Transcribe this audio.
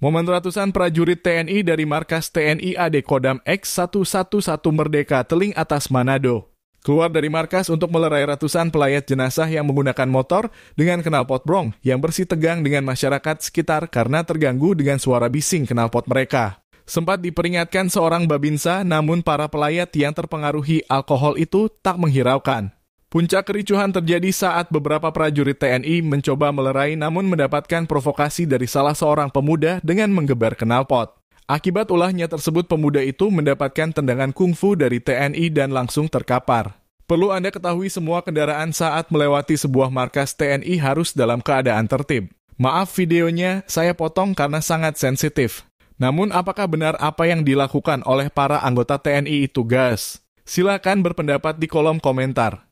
Momen ratusan prajurit TNI dari markas TNI AD Kodam X111 Merdeka Teling atas Manado. Keluar dari markas untuk melerai ratusan pelayat jenazah yang menggunakan motor dengan knalpot brong yang bersih tegang dengan masyarakat sekitar karena terganggu dengan suara bising knalpot mereka. Sempat diperingatkan seorang babinsa, namun para pelayat yang terpengaruhi alkohol itu tak menghiraukan. Puncak kericuhan terjadi saat beberapa prajurit TNI mencoba melerai namun mendapatkan provokasi dari salah seorang pemuda dengan menggeber knalpot. Akibat ulahnya tersebut pemuda itu mendapatkan tendangan kungfu dari TNI dan langsung terkapar. Perlu Anda ketahui semua kendaraan saat melewati sebuah markas TNI harus dalam keadaan tertib. Maaf videonya, saya potong karena sangat sensitif. Namun apakah benar apa yang dilakukan oleh para anggota TNI itu gas? Silakan berpendapat di kolom komentar.